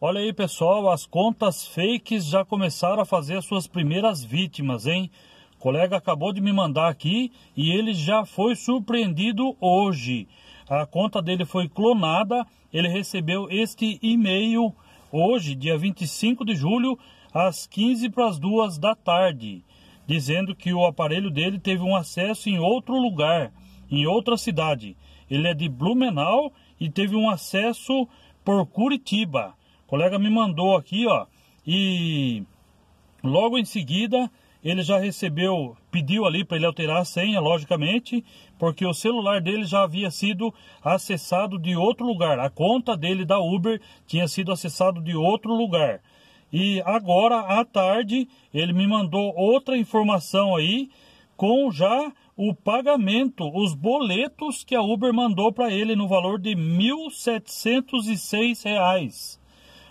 Olha aí, pessoal, as contas fakes já começaram a fazer as suas primeiras vítimas, hein? O colega acabou de me mandar aqui e ele já foi surpreendido hoje. A conta dele foi clonada, ele recebeu este e-mail hoje, dia 25 de julho, às 15 para as 2 da tarde, dizendo que o aparelho dele teve um acesso em outro lugar, em outra cidade. Ele é de Blumenau e teve um acesso por Curitiba colega me mandou aqui, ó, e logo em seguida ele já recebeu, pediu ali para ele alterar a senha, logicamente, porque o celular dele já havia sido acessado de outro lugar. A conta dele da Uber tinha sido acessado de outro lugar. E agora à tarde ele me mandou outra informação aí com já o pagamento, os boletos que a Uber mandou para ele no valor de R$ 1.706.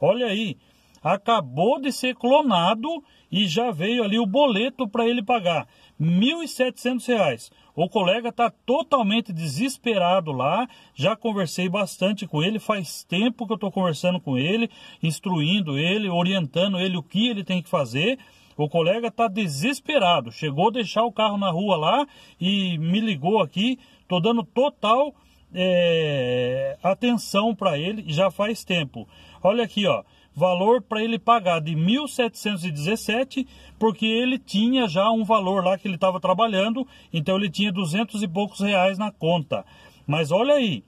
Olha aí, acabou de ser clonado e já veio ali o boleto para ele pagar, R$ 1.700. O colega está totalmente desesperado lá, já conversei bastante com ele, faz tempo que eu estou conversando com ele, instruindo ele, orientando ele o que ele tem que fazer. O colega está desesperado, chegou a deixar o carro na rua lá e me ligou aqui, estou dando total é, atenção para ele já faz tempo. Olha aqui, ó, valor para ele pagar de 1.717, porque ele tinha já um valor lá que ele estava trabalhando, então ele tinha 200 e poucos reais na conta. Mas olha aí,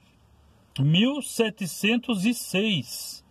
1.706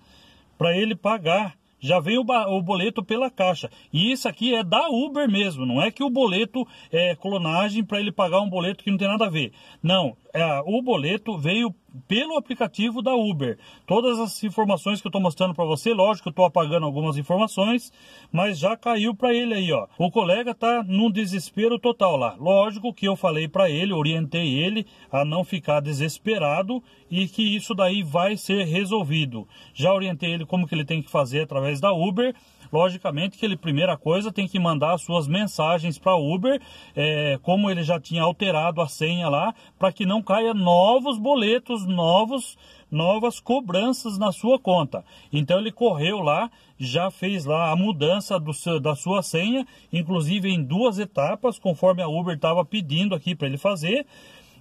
para ele pagar já veio o, boleto pela caixa. E isso aqui é da Uber mesmo, não é que o boleto é clonagem para ele pagar um boleto que não tem nada a ver. Não, é, o boleto veio pelo aplicativo da Uber. Todas as informações que eu estou mostrando para você, lógico que eu estou apagando algumas informações, mas já caiu para ele aí, ó. O colega tá num desespero total lá. Lógico que eu falei para ele, orientei ele a não ficar desesperado e que isso daí vai ser resolvido. Já orientei ele como que ele tem que fazer através da Uber Logicamente que ele, primeira coisa, tem que mandar suas mensagens para Uber, é, como ele já tinha alterado a senha lá, para que não caia novos boletos, novos novas cobranças na sua conta. Então ele correu lá, já fez lá a mudança seu, da sua senha, inclusive em duas etapas, conforme a Uber estava pedindo aqui para ele fazer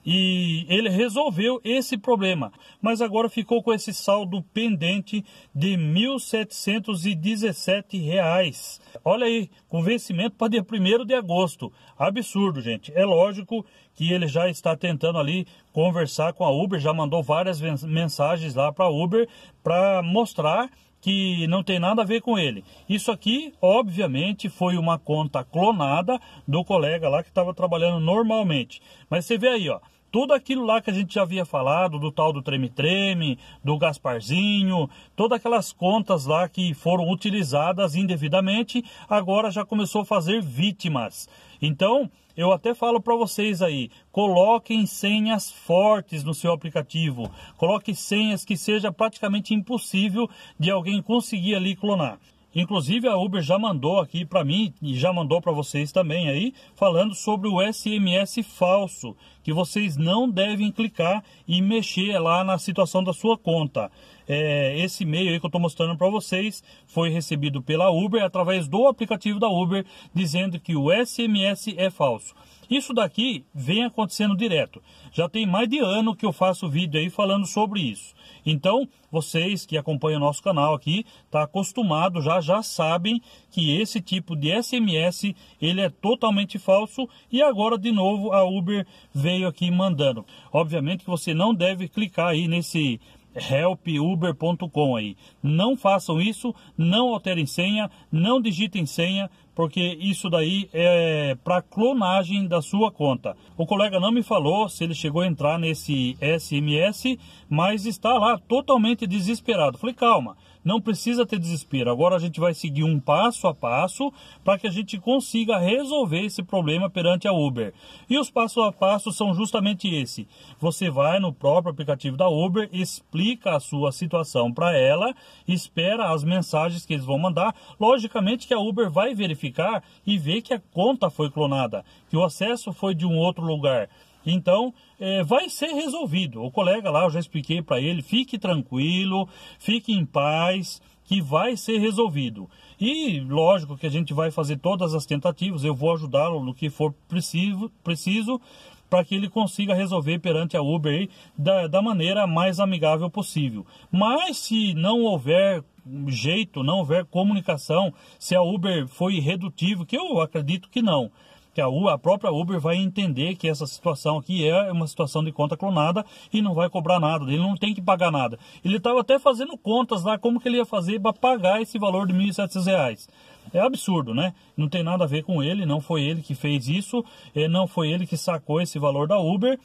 e ele resolveu esse problema, mas agora ficou com esse saldo pendente de R$ 1.717. Reais. Olha aí, com vencimento para dia 1 de agosto. Absurdo, gente. É lógico que ele já está tentando ali conversar com a Uber, já mandou várias mensagens lá para a Uber para mostrar que não tem nada a ver com ele. Isso aqui, obviamente, foi uma conta clonada do colega lá que estava trabalhando normalmente. Mas você vê aí, ó, tudo aquilo lá que a gente já havia falado, do tal do treme-treme, do Gasparzinho, todas aquelas contas lá que foram utilizadas indevidamente, agora já começou a fazer vítimas. Então, eu até falo para vocês aí, coloquem senhas fortes no seu aplicativo, coloque senhas que seja praticamente impossível de alguém conseguir ali clonar. Inclusive a Uber já mandou aqui para mim e já mandou para vocês também aí, falando sobre o SMS falso, que vocês não devem clicar e mexer lá na situação da sua conta é, esse e-mail aí que eu estou mostrando para vocês foi recebido pela Uber através do aplicativo da Uber dizendo que o SMS é falso. Isso daqui vem acontecendo direto. Já tem mais de ano que eu faço vídeo aí falando sobre isso. Então, vocês que acompanham o nosso canal aqui, tá acostumado já já sabem que esse tipo de SMS, ele é totalmente falso e agora de novo a Uber veio aqui mandando. Obviamente que você não deve clicar aí nesse helpuber.com aí. Não façam isso, não alterem senha, não digitem senha, porque isso daí é para clonagem da sua conta. O colega não me falou se ele chegou a entrar nesse SMS, mas está lá totalmente desesperado. Falei, calma, não precisa ter desespero. Agora a gente vai seguir um passo a passo para que a gente consiga resolver esse problema perante a Uber. E os passos a passo são justamente esse. Você vai no próprio aplicativo da Uber, explica a sua situação para ela, espera as mensagens que eles vão mandar. Logicamente que a Uber vai verificar verificar e ver que a conta foi clonada, que o acesso foi de um outro lugar. Então, é, vai ser resolvido. O colega lá, eu já expliquei para ele, fique tranquilo, fique em paz, que vai ser resolvido. E lógico que a gente vai fazer todas as tentativas, eu vou ajudá-lo no que for preciso, preciso para que ele consiga resolver perante a Uber aí, da, da maneira mais amigável possível. Mas se não houver jeito, não houver comunicação, se a Uber foi redutivo que eu acredito que não que a, a própria Uber vai entender que essa situação aqui é, é uma situação de conta clonada e não vai cobrar nada, ele não tem que pagar nada. Ele estava até fazendo contas lá, como que ele ia fazer para pagar esse valor de R$ 1.700. É absurdo, né? Não tem nada a ver com ele, não foi ele que fez isso, eh, não foi ele que sacou esse valor da Uber,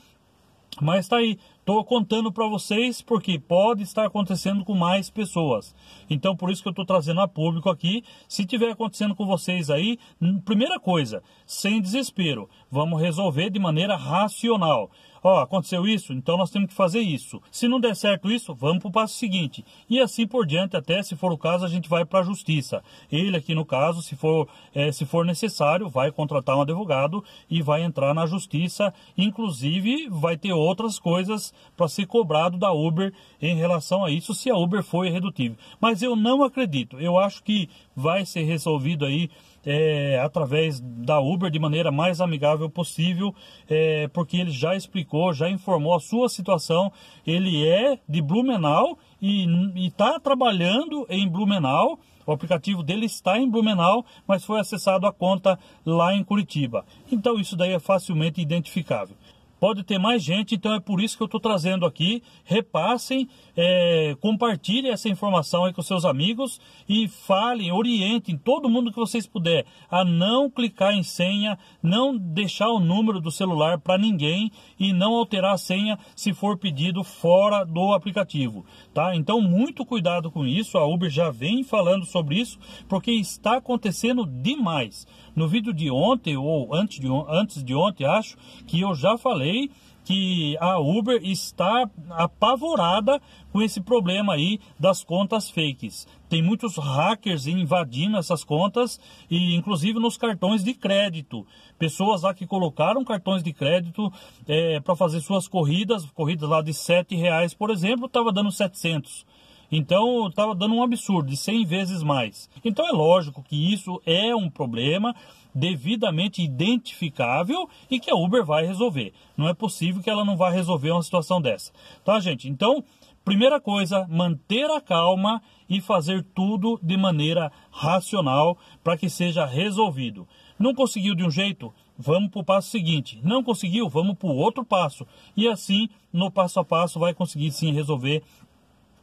mas tá aí, Estou contando para vocês porque pode estar acontecendo com mais pessoas. Então, por isso que eu estou trazendo a público aqui. Se tiver acontecendo com vocês aí, primeira coisa, sem desespero, vamos resolver de maneira racional. Ó, aconteceu isso, então nós temos que fazer isso. Se não der certo isso, vamos para o passo seguinte. E assim por diante, até se for o caso, a gente vai para a justiça. Ele aqui no caso, se for, é, se for necessário, vai contratar um advogado e vai entrar na justiça. Inclusive, vai ter outras coisas para ser cobrado da Uber em relação a isso, se a Uber for irredutível. Mas eu não acredito. Eu acho que vai ser resolvido aí é, através da Uber de maneira mais amigável possível, é, porque ele já explicou, já informou a sua situação. Ele é de Blumenau e está trabalhando em Blumenau. O aplicativo dele está em Blumenau, mas foi acessado a conta lá em Curitiba. Então isso daí é facilmente identificável pode ter mais gente, então é por isso que eu estou trazendo aqui. Repassem, é, compartilhem essa informação aí com seus amigos e falem, orientem todo mundo que vocês puder a não clicar em senha, não deixar o número do celular para ninguém e não alterar a senha se for pedido fora do aplicativo, tá? Então muito cuidado com isso. A Uber já vem falando sobre isso porque está acontecendo demais. No vídeo de ontem, ou antes de, antes de ontem, acho, que eu já falei que a Uber está apavorada com esse problema aí das contas fakes. Tem muitos hackers invadindo essas contas e inclusive nos cartões de crédito. Pessoas lá que colocaram cartões de crédito é, eh, para fazer suas corridas, corridas lá de sete reais, por exemplo, estava dando 700. Então estava dando um absurdo de 100 vezes mais. Então é lógico que isso é um problema devidamente identificável e que a Uber vai resolver. Não é possível que ela não vá resolver uma situação dessa. Tá, gente? Então, primeira coisa, manter a calma e fazer tudo de maneira racional para que seja resolvido. Não conseguiu de um jeito? Vamos para o passo seguinte. Não conseguiu? Vamos para o outro passo. E assim, no passo a passo, vai conseguir sim resolver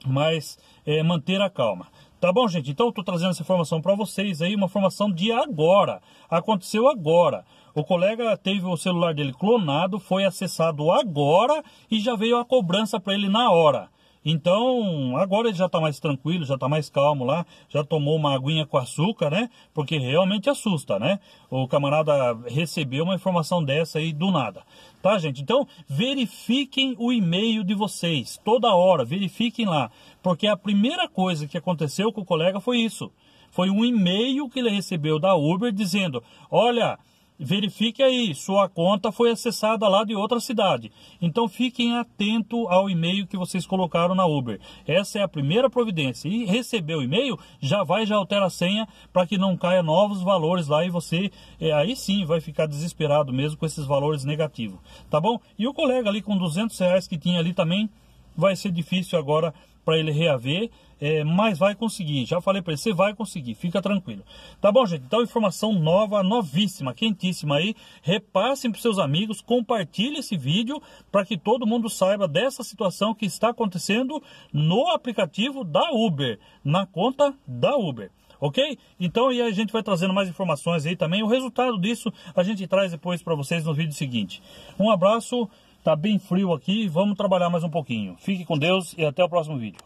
mas é, manter a calma. Tá bom, gente? Então, estou trazendo essa informação para vocês aí, uma informação de agora. Aconteceu agora. O colega teve o celular dele clonado, foi acessado agora e já veio a cobrança para ele na hora. Então, agora ele já está mais tranquilo, já está mais calmo lá, já tomou uma aguinha com açúcar, né? Porque realmente assusta, né? O camarada recebeu uma informação dessa aí do nada. Tá, gente? Então, verifiquem o e-mail de vocês toda hora, verifiquem lá, porque a primeira coisa que aconteceu com o colega foi isso. Foi um e-mail que ele recebeu da Uber dizendo: "Olha, verifique aí, sua conta foi acessada lá de outra cidade. Então fiquem atento ao e-mail que vocês colocaram na Uber. Essa é a primeira providência. E recebeu o e-mail, já vai, já altera a senha para que não caia novos valores lá e você é, aí sim vai ficar desesperado mesmo com esses valores negativos. Tá bom? E o colega ali com 200 reais que tinha ali também vai ser difícil agora para ele reaver, é, mas vai conseguir. Já falei para ele, você vai conseguir, fica tranquilo. Tá bom, gente? Então, informação nova, novíssima, quentíssima aí. Repassem para seus amigos, compartilhe esse vídeo para que todo mundo saiba dessa situação que está acontecendo no aplicativo da Uber, na conta da Uber ok? Então e a gente vai trazendo mais informações aí também. O resultado disso a gente traz depois para vocês no vídeo seguinte. Um abraço Tá bem frio aqui, vamos trabalhar mais um pouquinho. Fique com Deus e até o próximo vídeo.